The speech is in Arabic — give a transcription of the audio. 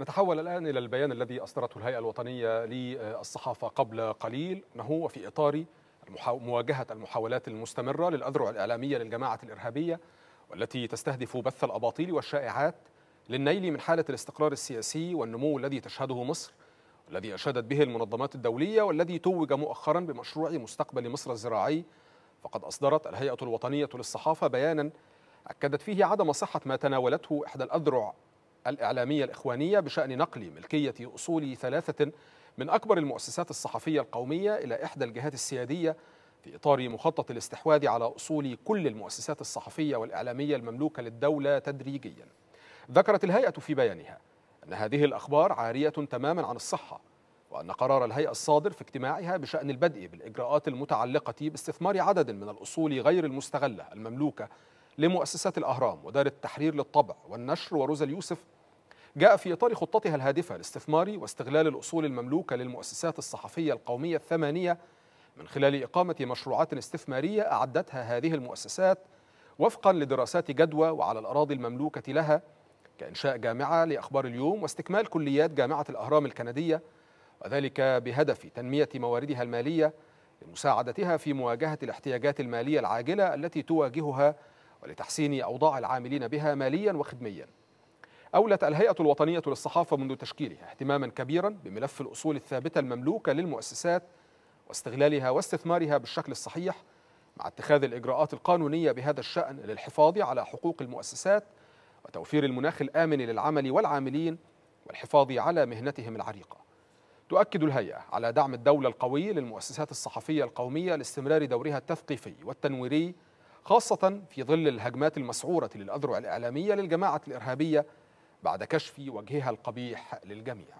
نتحول الآن إلى البيان الذي أصدرته الهيئة الوطنية للصحافة قبل قليل أنه في إطار مواجهة المحاولات المستمرة للأذرع الإعلامية للجماعة الإرهابية والتي تستهدف بث الأباطيل والشائعات للنيل من حالة الاستقرار السياسي والنمو الذي تشهده مصر والذي أشادت به المنظمات الدولية والذي توج مؤخرا بمشروع مستقبل مصر الزراعي فقد أصدرت الهيئة الوطنية للصحافة بيانا أكدت فيه عدم صحة ما تناولته إحدى الأذرع الإعلامية الإخوانية بشأن نقل ملكية أصول ثلاثة من أكبر المؤسسات الصحفية القومية إلى إحدى الجهات السيادية في إطار مخطط الاستحواذ على أصول كل المؤسسات الصحفية والإعلامية المملوكة للدولة تدريجيا ذكرت الهيئة في بيانها أن هذه الأخبار عارية تماما عن الصحة وأن قرار الهيئة الصادر في اجتماعها بشأن البدء بالإجراءات المتعلقة باستثمار عدد من الأصول غير المستغلة المملوكة لمؤسسات الأهرام ودار التحرير للطبع والنشر وروز اليوسف جاء في إطار خطتها الهادفة لاستثمار واستغلال الأصول المملوكة للمؤسسات الصحفية القومية الثمانية من خلال إقامة مشروعات استثمارية أعدتها هذه المؤسسات وفقا لدراسات جدوى وعلى الأراضي المملوكة لها كإنشاء جامعة لأخبار اليوم واستكمال كليات جامعة الأهرام الكندية وذلك بهدف تنمية مواردها المالية لمساعدتها في مواجهة الاحتياجات المالية العاجلة التي تواجهها ولتحسين أوضاع العاملين بها ماليا وخدميا أولت الهيئة الوطنية للصحافة منذ تشكيلها اهتماما كبيرا بملف الأصول الثابتة المملوكة للمؤسسات واستغلالها واستثمارها بالشكل الصحيح مع اتخاذ الإجراءات القانونية بهذا الشأن للحفاظ على حقوق المؤسسات وتوفير المناخ الآمن للعمل والعاملين والحفاظ على مهنتهم العريقة تؤكد الهيئة على دعم الدولة القوي للمؤسسات الصحفية القومية لاستمرار دورها التثقيفي والتنويري خاصة في ظل الهجمات المسعورة للأذرع الإعلامية للجماعة الإرهابية بعد كشف وجهها القبيح للجميع